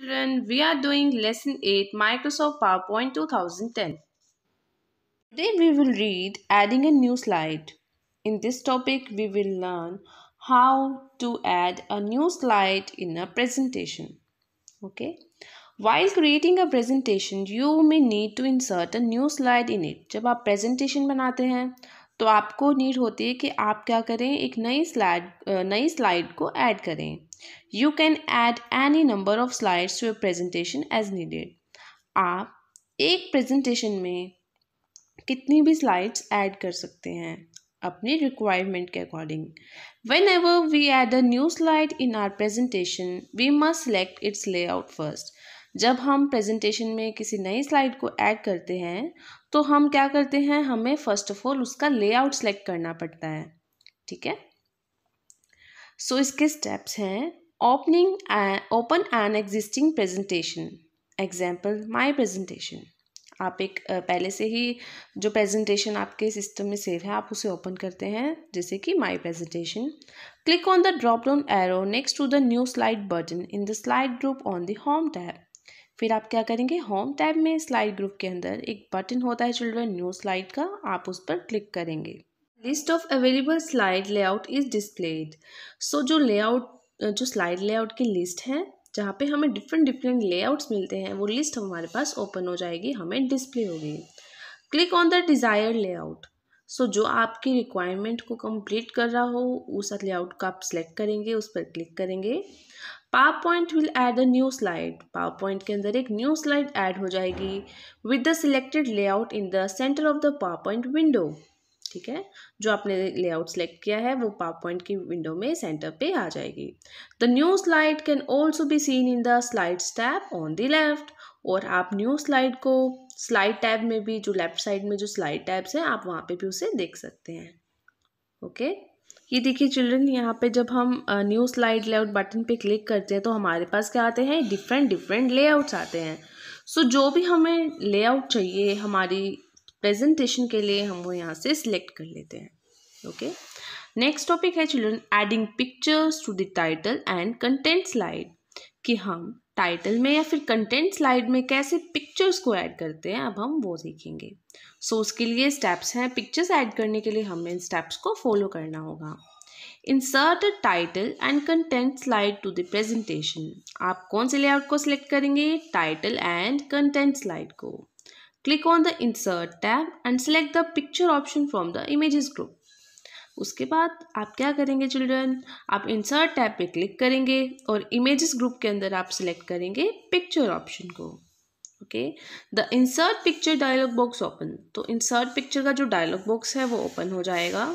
children, we are doing lesson 8 Microsoft PowerPoint 2010. Today we will read adding a new slide. In this topic we will learn how to add a new slide in a presentation. Okay. While creating a presentation, you may need to insert a new slide in it. जब आप presentation बनाते हैं तो आपको need होती है कि आप क्या करें एक नई स्लाइड नई स्लाइड को ऐड करें you can add any number of slides to presentation as needed आप एक प्रेजेंटेशन में कितनी भी स्लाइड्स ऐड कर सकते हैं अपनी रिक्वायरमेंट के according whenever we add a new slide in our presentation we must select its layout first जब हम प्रेजेंटेशन में किसी नई स्लाइड को ऐड करते हैं तो हम क्या करते हैं हमें फ़र्स्ट ऑफ ऑल उसका लेआउट सेलेक्ट करना पड़ता है ठीक है सो इसके स्टेप्स हैं opening open an existing presentation example my presentation आप एक पहले से ही जो प्रेजेंटेशन आपके सिस्टम में सेव है आप उसे ओपन करते हैं जैसे कि my presentation click on the drop down arrow next to the new slide button in the slide group on the home tab फिर आप क्या करेंगे होम टैब में स्लाइड ग्रुप के अंदर एक बटन होता है चिल्ड्रन न्यू स्लाइड का आप उस पर क्लिक करेंगे list of available slide layout is displayed so जो लेआउट जो स्लाइड लेआउट की लिस्ट है जहाँ पे हमें डिफरेंट डिफरेंट लेआउट्स मिलते हैं वो लिस्ट हमारे पास ओपन हो जाएगी हमें डिस्प्ले होगी click on the desired layout so जो आपकी रिक्वायरमेंट को कंप्लीट कर रहा हो उस लेआउट का आप सिलेक्ट करेंगे उस पर क्लिक करेंगे PowerPoint will add a new slide PowerPoint के अंदर एक न्यू स्लाइड ऐड हो जाएगी with the selected layout in the centre of the PowerPoint window ठीक है जो आपने लेआउट सेलेक्ट किया है वो पावर पॉइंट की विंडो में सेंटर पे आ जाएगी the new slide can also be seen in the slide step on the left और आप न्यू स्लाइड को स्लाइड टैब में भी जो लेफ्ट साइड में जो स्लाइड टैब्स हैं आप वहाँ पे भी उसे देख सकते हैं ओके okay? ये देखिए चिल्ड्रन यहाँ पे जब हम न्यू स्लाइड लेआउट बटन पे क्लिक करते हैं तो हमारे पास क्या आते हैं डिफरेंट डिफरेंट लेआउट्स आते हैं सो so, जो भी हमें लेआउट चाहिए हमारी प्रेजेंटेशन के लिए हम वो यहाँ से सिलेक्ट कर लेते हैं ओके नेक्स्ट टॉपिक है children adding pictures to the title and content slide कि हम टाइटल में या फिर कंटेंट स्लाइड में कैसे पिक्चर्स को ऐड करते हैं अब हम वो देखेंगे सो so, उसके लिए स्टेप्स हैं पिक्चर्स ऐड करने के लिए हमें इन स्टेप्स को फॉलो करना होगा insert title and content slide to the presentation आप कौन से लेआउट को सिलेक्ट करेंगे टाइटल एंड कंटेंट स्लाइड को click on the insert tab and select the picture option from the images group उसके बाद आप क्या करेंगे चिल्ड्रन आप इंसर्ट टैब पे क्लिक करेंगे और इमेजेस ग्रुप के अंदर आप सिलेक्ट करेंगे पिक्चर ऑप्शन को okay the insert picture dialog box open तो इंसर्ट पिक्चर का जो डायलॉग बॉक्स है वो ओपन हो जाएगा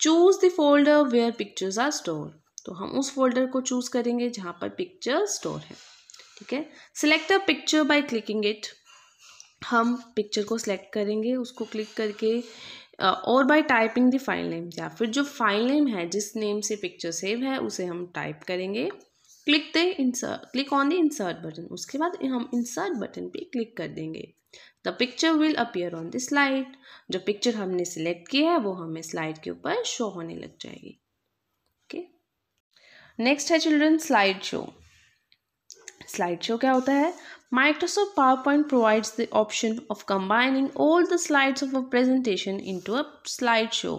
choose the folder where pictures are store तो हम उस फोल्डर को चूज़ करेंगे जहाँ पर पिक्चर स्टोर है ठीक है select a picture by clicking it हम पिक्चर को सिलेक्ट करेंगे उसको क्लिक करके और by typing the file name या फिर जो फाइल नेम है जिस नेम से पिक्चर सेव है उसे हम टाइप करेंगे click the insert click on the insert button उसके बाद हम इंसर्ट बटन पे क्लिक कर देंगे the picture will appear on the slide जो पिक्चर हमने सिलेक्ट किया है वो हमें स्लाइड के ऊपर शो होने लग जाएगी ओके नेक्स्ट है children slide show slide show क्या होता है Microsoft PowerPoint provides the option of combining all the slides of a presentation into a slideshow.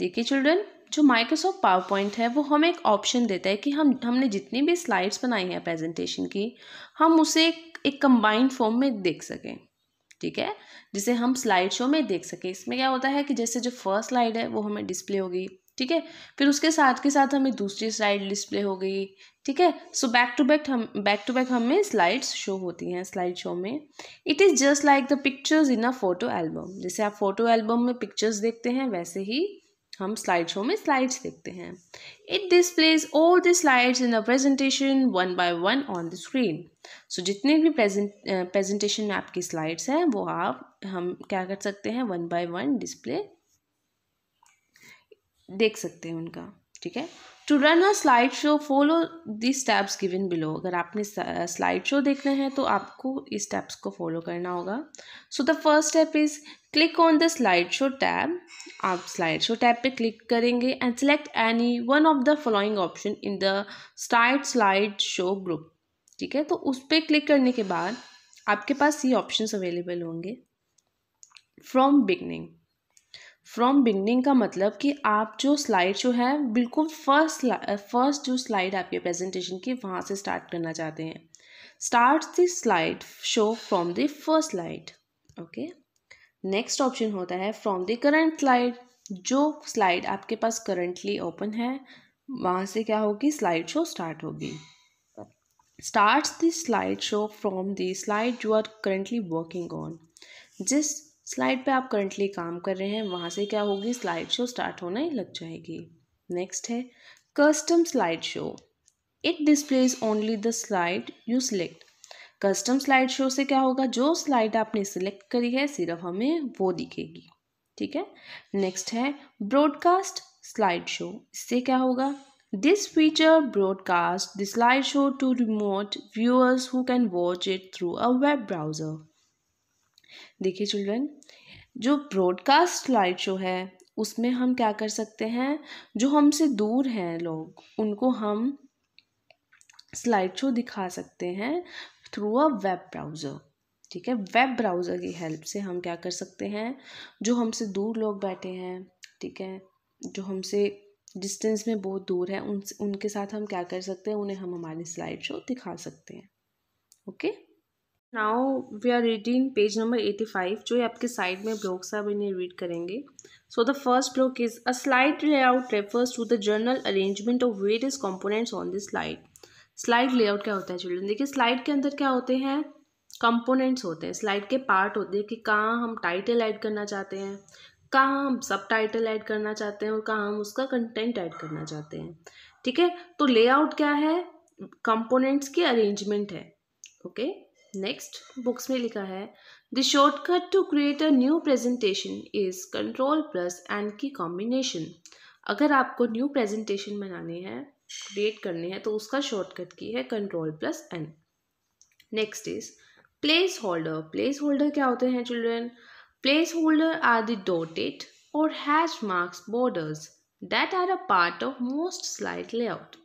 देखिए children, जो माइक्रोसॉफ्ट PowerPoint है वो हमें एक ऑप्शन देता है कि हम हमने जितनी भी स्लाइड्स बनाई हैं presentation की हम उसे एक कंबाइंड फॉर्म में देख सकें ठीक है जिसे हम स्लाइड शो में देख सकें इसमें क्या होता है कि जैसे जो फर्स्ट स्लाइड है वो हमें डिस्प्ले होगी ठीक है फिर उसके साथ के साथ हमें दूसरी स्लाइड डिस्प्ले हो गई ठीक है सो बैक टू बैक हम बैक टू बैक हमें स्लाइड्स शो होती हैं स्लाइड शो में it is just like the pictures in a photo album जैसे आप फोटो एल्बम में पिक्चर्स देखते हैं वैसे ही हम स्लाइड शो में स्लाइड्स देखते हैं it displays all the slides in a presentation one by one on the screen so जितने भी प्रेजेंट प्रेजेंटेशन में आपकी स्लाइड्स हैं वो आप हम क्या कर सकते हैं वन बाय वन डिस्प्ले देख सकते हैं उनका ठीक है to run a slide show follow the steps given below अगर आपने स्लाइड शो देखना है तो आपको इस स्टेप्स को फॉलो करना होगा so the first step is click on the slide show tab आप स्लाइड शो टैब पे क्लिक करेंगे and select any one of the following option in the start slide show group ठीक है तो उस पर क्लिक करने के बाद आपके पास ये ऑप्शन अवेलेबल होंगे फ्रॉम बिगनिंग फ्रॉम बिगनिंग का मतलब कि आप जो स्लाइड जो है बिल्कुल फर्स्ट फर्स्ट जो स्लाइड आपके प्रेजेंटेशन की वहाँ से स्टार्ट करना चाहते हैं start the slide show from the first slide okay next option होता है फ्रॉम द करंट स्लाइड जो स्लाइड आपके पास करंटली ओपन है वहाँ से क्या होगी स्लाइड शो स्टार्ट होगी start the slide show from the slide you are currently working on जिस स्लाइड पे आप करंटली काम कर रहे हैं वहाँ से क्या होगी स्लाइड शो स्टार्ट होने लग जाएगी नेक्स्ट है custom slide show it displays only the slide you select custom slide show से क्या होगा जो स्लाइड आपने सिलेक्ट करी है सिर्फ हमें वो दिखेगी ठीक है नेक्स्ट है ब्रॉडकास्ट स्लाइड शो इससे क्या होगा this feature broadcast the slide show to remote viewers who can watch it through a web browser देखिए चिल्ड्रन जो ब्रॉडकास्ट लाइट शो है उसमें हम क्या कर सकते हैं जो हमसे दूर हैं लोग उनको हम स्लाइड शो दिखा सकते हैं थ्रू अ वेब ब्राउज़र ठीक है वेब ब्राउज़र की हेल्प से हम क्या कर सकते हैं जो हमसे दूर लोग बैठे हैं ठीक है जो हमसे डिस्टेंस में बहुत दूर है उन उनके साथ हम क्या कर सकते हैं उन्हें हम हमारे स्लाइड शो दिखा सकते हैं okay okay? Now we are reading page number eighty five जो आपके साइड में ब्लॉग है आप इन्हें रीड करेंगे so the first block is a slide layout refers to the general arrangement of various components on the slide slide layout क्या होता है चिल्ड्रेन देखिए स्लाइड के अंदर क्या होते हैं कंपोनेंट्स होते हैं स्लाइड के पार्ट होते हैं कि कहाँ हम टाइटल ऐड करना चाहते हैं कहाँ हम सब टाइटल ऐड करना चाहते हैं और कहाँ हम उसका कंटेंट ऐड करना चाहते हैं ठीक है तो लेआउट क्या है कंपोनेंट्स की अरेंजमेंट है ओके okay? नेक्स्ट बुक्स में लिखा है the shortcut to create a new presentation is control plus N key combination अगर आपको न्यू प्रेजेंटेशन बनानी है क्रिएट करनी है तो उसका शॉर्टकट की है control plus N next is placeholder placeholder क्या होते हैं children placeholder are the dotted और hash marks borders that are a part of most slide layout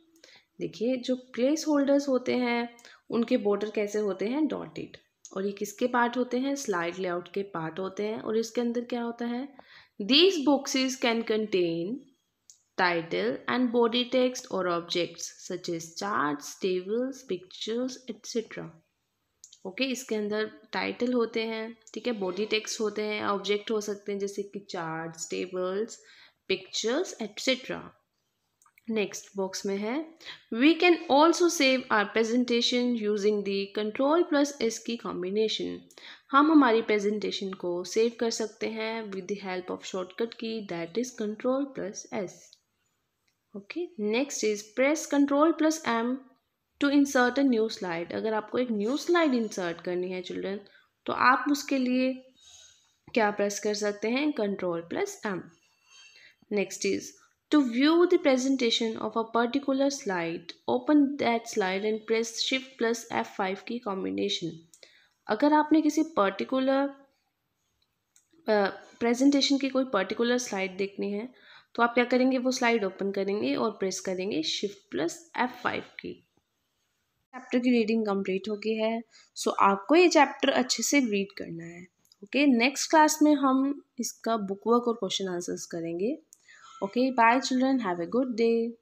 देखिए जो प्लेस होल्डर्स होते हैं उनके बॉर्डर कैसे होते हैं डॉटेड और ये किसके पार्ट होते हैं स्लाइड लेआउट के पार्ट होते हैं और इसके अंदर क्या होता है these books can contain title and body text और objects such as chart tables pictures etcetera okay इसके अंदर टाइटल होते हैं ठीक है बॉडी टेक्स्ट होते हैं ऑब्जेक्ट हो सकते हैं जैसे कि charts tables pictures etcetera next box में है we can also save our presentation using the control plus S key combination हम हमारी प्रेजेंटेशन को सेव कर सकते हैं with the help of shortcut key that is control plus S okay next is press control plus M to insert a new slide अगर आपको एक new slide insert करनी है चिल्ड्रन तो आप उसके लिए क्या प्रेस कर सकते हैं control plus M next is To view the presentation of a particular slide, open that slide and press Shift plus F5 की combination. अगर आपने किसी particular प्रेजेंटेशन uh, की कोई पर्टिकुलर स्लाइड देखनी है तो आप क्या करेंगे वो स्लाइड ओपन करेंगे और प्रेस करेंगे shift plus F five key chapter की रीडिंग कंप्लीट हो गई है सो so, आपको ये चैप्टर अच्छे से रीड करना है ओके नेक्स्ट क्लास में हम इसका बुक वर्क और क्वेश्चन आंसर्स करेंगे Okay, bye children. Have a good day.